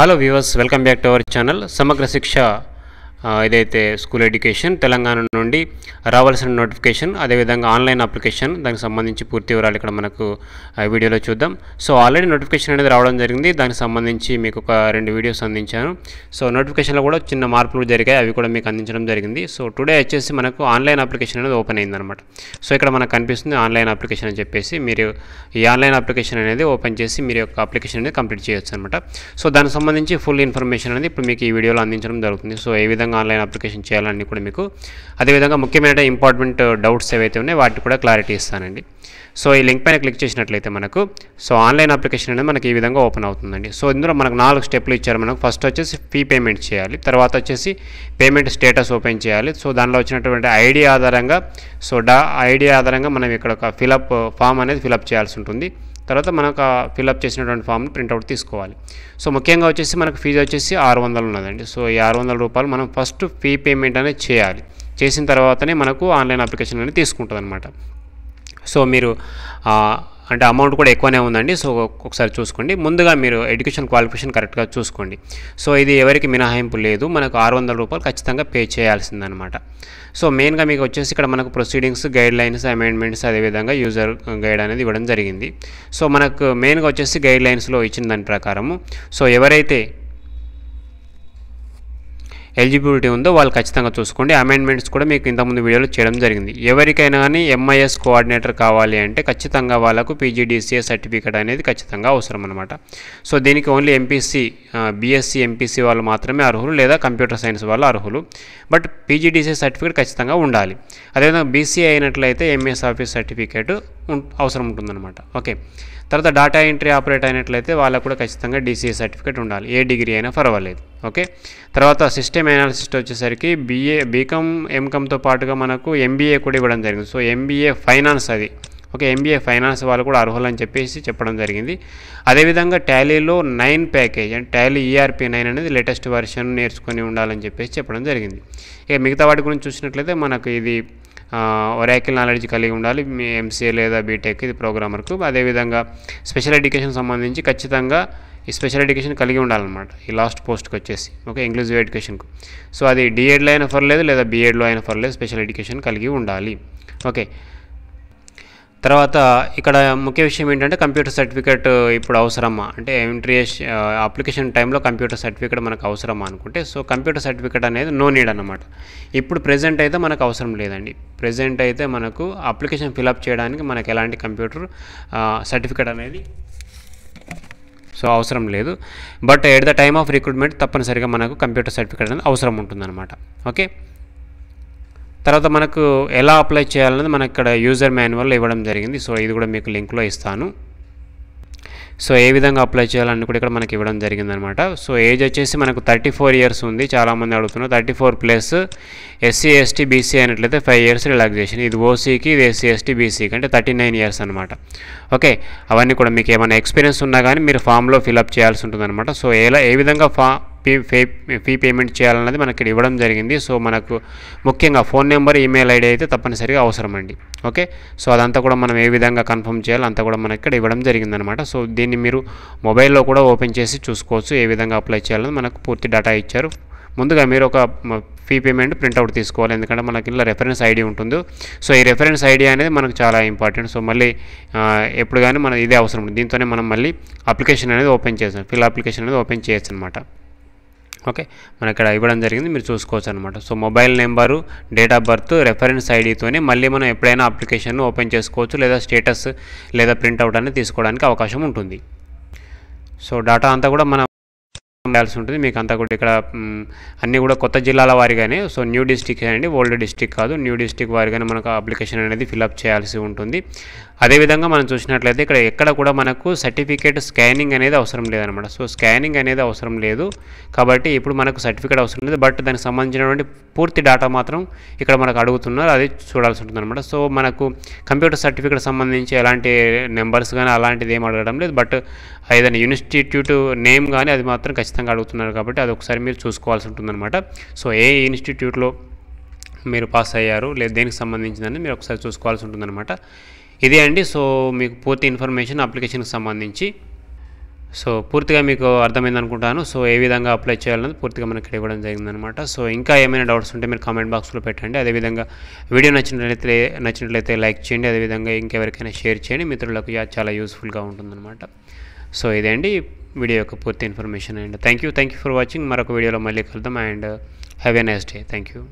Hello viewers welcome back to our channel Samagra Shiksha ఏదైతే school education Telangana నుండి రావాల్సిన నోటిఫికేషన్ అదేవిధంగా ఆన్లైన్ అప్లికేషన్ దానికి సంబంధించి పూర్తి వివరాలు ఇక్కడ మనకు వీడియోలో చూద్దాం సో ఆల్రెడీ నోటిఫికేషన్ అనేది రావడం జరిగింది దానికి సంబంధించి మీకు ఒక రెండు వీడియోస్ అందించాను సో నోటిఫికేషన్లో కూడా చిన్న మార్పులు జరిగాయి అవి కూడా మీకు అందించడం జరిగింది సో టుడే వచ్చేసి మనకు ఆన్లైన్ అప్లికేషన్ అనేది ఓపెన్ అయిందనమాట సో ఇక్కడ మనకు కనిపిస్తుంది ఆన్లైన్ అప్లికేషన్ అని చెప్పేసి మీరు ఈ ఆన్లైన్ అప్లికేషన్ అనేది ఓపెన్ చేసి మీరు యొక్క అప్లికేషన్ అనేది కంప్లీట్ చేయొచ్చు అనమాట సో దానికి సంబంధించి ఫుల్ ఇన్ఫర్మేషన్ అనేది ఇప్పుడు మీకు ఈ వీడియోలో అందించడం జరుగుతుంది సో ఏ విధంగా విధంగా ఆన్లైన్ అప్లికేషన్ చేయాలని కూడా మీకు అదేవిధంగా ముఖ్యమైన ఇంపార్టెంట్ uh, డౌట్స్ ఏవైతే ఉన్నాయో వాటికి కూడా క్లారిటీ ఇస్తానండి సో ఈ లింక్ పైన క్లిక్ చేసినట్లయితే మనకు సో ఆన్లైన్ అప్లికేషన్ అనేది మనకి ఈ విధంగా ఓపెన్ అవుతుందండి సో ఇందులో మనకు నాలుగు స్టెప్లు ఇచ్చారు మనకు ఫస్ట్ వచ్చేసి ఫీ పేమెంట్ చేయాలి తర్వాత వచ్చేసి పేమెంట్ స్టేటస్ ఓపెన్ చేయాలి సో దానిలో వచ్చినటువంటి ఐడి ఆధారంగా సో డా ఐడి ఆధారంగా మనం ఇక్కడ ఒక ఫిలప్ ఫామ్ అనేది ఫిలప్ చేయాల్సి ఉంటుంది తర్వాత మనకు ఫిల్అప్ చేసినటువంటి ఫామ్ని ప్రింట్అవుట్ తీసుకోవాలి సో ముఖ్యంగా వచ్చేసి మనకు ఫీజు వచ్చేసి ఆరు వందలు ఉన్నదండి సో ఈ ఆరు వందల రూపాయలు మనం ఫస్ట్ ఫీ పేమెంట్ అనేది చేయాలి చేసిన తర్వాతనే మనకు ఆన్లైన్ అప్లికేషన్ అనేది తీసుకుంటుంది సో మీరు అంటే అమౌంట్ కూడా ఎక్కువనే ఉందండి సో ఒకసారి చూసుకోండి ముందుగా మీరు ఎడ్యుకేషన్ క్వాలిఫికేషన్ కరెక్ట్గా చూసుకోండి సో ఇది ఎవరికి మినహాయింపు లేదు మనకు ఆరు వందల రూపాయలు ఖచ్చితంగా పే చేయాల్సిందనమాట సో మెయిన్గా మీకు వచ్చేసి ఇక్కడ మనకు ప్రొసీడింగ్స్ గైడ్ లైన్స్ అమెండ్మెంట్స్ అదేవిధంగా యూజర్ గైడ్ అనేది ఇవ్వడం జరిగింది సో మనకు మెయిన్గా వచ్చేసి గైడ్ లైన్స్లో ఇచ్చిన దాని ప్రకారము సో ఎవరైతే ఎలిజిబిలిటీ ఉందో వాళ్ళు ఖచ్చితంగా చూసుకోండి అమెండ్మెంట్స్ కూడా మీకు ఇంతకుముందు వీడియోలో చేయడం జరిగింది ఎవరికైనా కానీ ఎంఐఎస్ కోఆర్డినేటర్ కావాలి అంటే ఖచ్చితంగా వాళ్ళకు పీజీడీసీఏ సర్టిఫికేట్ అనేది ఖచ్చితంగా అవసరం అనమాట సో దీనికి ఓన్లీ ఎంపీసీ బీఎస్సీ ఎంపీసీ వాళ్ళు మాత్రమే అర్హులు లేదా కంప్యూటర్ సైన్స్ వాళ్ళు అర్హులు బట్ పీజీడీసీ సర్టిఫికేట్ ఖచ్చితంగా ఉండాలి అదేవిధంగా బీసీ అయినట్లయితే ఎంఎస్ ఆఫీస్ సర్టిఫికేట్ అవసరం ఉంటుందన్నమాట ఓకే తర్వాత డాటా ఎంట్రీ ఆపరేట్ అయినట్లయితే వాళ్ళకు కూడా ఖచ్చితంగా డీసీఏ సర్టిఫికేట్ ఉండాలి ఏ డిగ్రీ అయినా పర్వాలేదు ఓకే తర్వాత సిస్టమ్ అనాలిసిస్ట్ వచ్చేసరికి బీఏ బీకామ్ ఎంకామ్తో పాటుగా మనకు ఎంబీఏ కూడా ఇవ్వడం జరిగింది సో ఎంబీఏ ఫైనాన్స్ అది ఓకే ఎంబీఏ ఫైనాన్స్ వాళ్ళు కూడా అర్హులని చెప్పేసి చెప్పడం జరిగింది అదేవిధంగా టాలీలో నైన్ ప్యాకేజ్ అంటే టాలీ ఈఆర్పి నైన్ అనేది లేటెస్ట్ వెర్షన్ నేర్చుకొని ఉండాలని చెప్పేసి చెప్పడం జరిగింది ఇక మిగతా వాటి గురించి చూసినట్లయితే మనకు ఇది ఒరాకిల్ నాలెడ్జ్ కలిగి ఉండాలి మీ ఎంసీఏ లేదా బీటెక్ ఇది ప్రోగ్రామర్కు అదేవిధంగా స్పెషల్ ఎడ్యుకేషన్ సంబంధించి ఖచ్చితంగా ఈ స్పెషల్ ఎడ్యుకేషన్ కలిగి ఉండాలన్నమాట ఈ లాస్ట్ పోస్ట్కి వచ్చేసి ఓకే ఇంగ్లీష్ ఎడ్యుకేషన్కు సో అది డిఎడ్లో అయినా పర్లేదు లేదా బీఎడ్లో అయినా పర్లేదు స్పెషల్ ఎడ్యుకేషన్ కలిగి ఉండాలి ఓకే తర్వాత ఇక్కడ ముఖ్య విషయం ఏంటంటే కంప్యూటర్ సర్టిఫికేట్ ఇప్పుడు అవసరమా అంటే ఎంట్రీ అప్లికేషన్ టైంలో కంప్యూటర్ సర్టిఫికేట్ మనకు అవసరమా అనుకుంటే సో కంప్యూటర్ సర్టిఫికేట్ అనేది నో నీడ్ అనమాట ఇప్పుడు ప్రజెంట్ అయితే మనకు అవసరం లేదండి ప్రజెంట్ అయితే మనకు అప్లికేషన్ ఫిలప్ చేయడానికి మనకు ఎలాంటి కంప్యూటర్ సర్టిఫికేట్ అనేది సో అవసరం లేదు but at the time of recruitment తప్పనిసరిగా మనకు కంప్యూటర్ సర్టిఫికేట్ అనేది అవసరం ఉంటుందన్నమాట ఓకే తర్వాత మనకు ఎలా అప్లై చేయాలన్నది మనకి ఇక్కడ యూజర్ మాన్యువల్ ఇవ్వడం జరిగింది సో ఇది కూడా మీకు లింక్లో ఇస్తాను సో ఏ విధంగా అప్లై చేయాలని కూడా ఇక్కడ మనకి ఇవ్వడం జరిగిందనమాట సో ఏజ్ వచ్చేసి మనకు థర్టీ ఫోర్ ఇయర్స్ ఉంది చాలామంది అడుగుతున్నారు thirty four plus SC ST BC అయినట్లయితే ఫైవ్ ఇయర్స్ రిలాక్సేషన్ ఇది ఓసీకి ఇది ఎస్సీ ఎస్టీ బీసీకి అంటే థర్టీ నైన్ ఇయర్స్ అనమాట ఓకే అవన్నీ కూడా మీకు ఏమైనా ఎక్స్పీరియన్స్ ఉన్నా కానీ మీరు ఫామ్లో ఫిల్అప్ చేయాల్సి అనమాట సో ఎలా ఏ విధంగా ఫా పే ఫీ పేమెంట్ చేయాలన్నది మనకి ఇక్కడ ఇవ్వడం జరిగింది సో మనకు ముఖ్యంగా ఫోన్ నెంబర్ ఈమెయిల్ ఐడి అయితే తప్పనిసరిగా అవసరం అండి ఓకే సో అదంతా కూడా మనం ఏ విధంగా కన్ఫర్మ్ చేయాలి అంతా కూడా మనకి ఇక్కడ ఇవ్వడం జరిగిందనమాట సో దీన్ని మీరు మొబైల్లో కూడా ఓపెన్ చేసి చూసుకోవచ్చు ఏ విధంగా అప్లై చేయాలని మనకు పూర్తి డేటా ఇచ్చారు ముందుగా మీరు ఒక ఫీ పేమెంట్ ప్రింట్అవుట్ తీసుకోవాలి ఎందుకంటే మనకి ఇలా రెఫరెన్స్ ఐడి ఉంటుంది సో ఈ రెఫరెన్స్ ఐడి అనేది మనకు చాలా ఇంపార్టెంట్ సో మళ్ళీ ఎప్పుడు కానీ మనం ఇదే అవసరం ఉంటుంది దీంతోనే మనం మళ్ళీ అప్లికేషన్ అనేది ఓపెన్ చేస్తాం ఫిల్ అప్లికేషన్ అనేది ఓపెన్ చేయొచ్చు అనమాట ఓకే మన ఇక్కడ ఇవ్వడం జరిగింది మీరు చూసుకోవచ్చు అనమాట so mobile number date of birth reference ఐడితోనే మళ్ళీ మనం ఎప్పుడైనా అప్లికేషన్ను ఓపెన్ చేసుకోవచ్చు లేదా స్టేటస్ లేదా ప్రింట్అవుట్ అనేది తీసుకోవడానికి అవకాశం ఉంటుంది సో డాటా అంతా కూడా మనం ఉండాల్సి ఉంటుంది మీకు అంతా కూడా ఇక్కడ అన్నీ కూడా కొత్త జిల్లాల వారిగానే సో న్యూ డిస్టిక్ అండి ఓల్డ్ డిస్టిక్ కాదు న్యూ డిస్టిక్ వారిగానే మనకు అప్లికేషన్ అనేది ఫిలప్ చేయాల్సి ఉంటుంది అదేవిధంగా మనం చూసినట్లయితే ఇక్కడ ఎక్కడ కూడా మనకు సర్టిఫికేట్ స్కానింగ్ అనేది అవసరం లేదనమాట సో స్కానింగ్ అనేది అవసరం లేదు కాబట్టి ఇప్పుడు మనకు సర్టిఫికేట్ అవసరం లేదు బట్ దానికి సంబంధించినటువంటి పూర్తి డేటా మాత్రం ఇక్కడ మనకు అడుగుతున్నారు అది చూడాల్సి ఉంటుంది అనమాట సో మనకు కంప్యూటర్ సర్టిఫికేట్ సంబంధించి ఎలాంటి నెంబర్స్ కానీ అలాంటిది ఏం అడగడం లేదు బట్ ఏదైనా ఇన్స్టిట్యూట్ నేమ్ కానీ అది మాత్రం ఖచ్చితంగా ఖచ్చితంగా అడుగుతున్నారు కాబట్టి అది ఒకసారి మీరు చూసుకోవాల్సి ఉంటుందన్నమాట సో ఏ ఇన్స్టిట్యూట్లో మీరు పాస్ అయ్యారు లేదా దేనికి సంబంధించిందని మీరు ఒకసారి చూసుకోవాల్సి ఉంటుందన్నమాట ఇదే అండి సో మీకు పూర్తి ఇన్ఫర్మేషన్ అప్లికేషన్కి సంబంధించి సో పూర్తిగా మీకు అర్థమైంది అనుకుంటాను సో ఏ విధంగా అప్లై చేయాలన్నది పూర్తిగా మనకి ఇవ్వడం జరిగిందనమాట సో ఇంకా ఏమైనా డౌట్స్ ఉంటే మీరు కామెంట్ బాక్స్లో పెట్టండి అదేవిధంగా వీడియో నచ్చినట్లయితే నచ్చినట్లయితే లైక్ చేయండి అదేవిధంగా ఇంకెవరికైనా షేర్ చేయండి మిత్రులకు చాలా యూస్ఫుల్గా ఉంటుందన్నమాట So, this is video information. And thank you, thank you for watching. Maraku video and have a nice day. Thank you.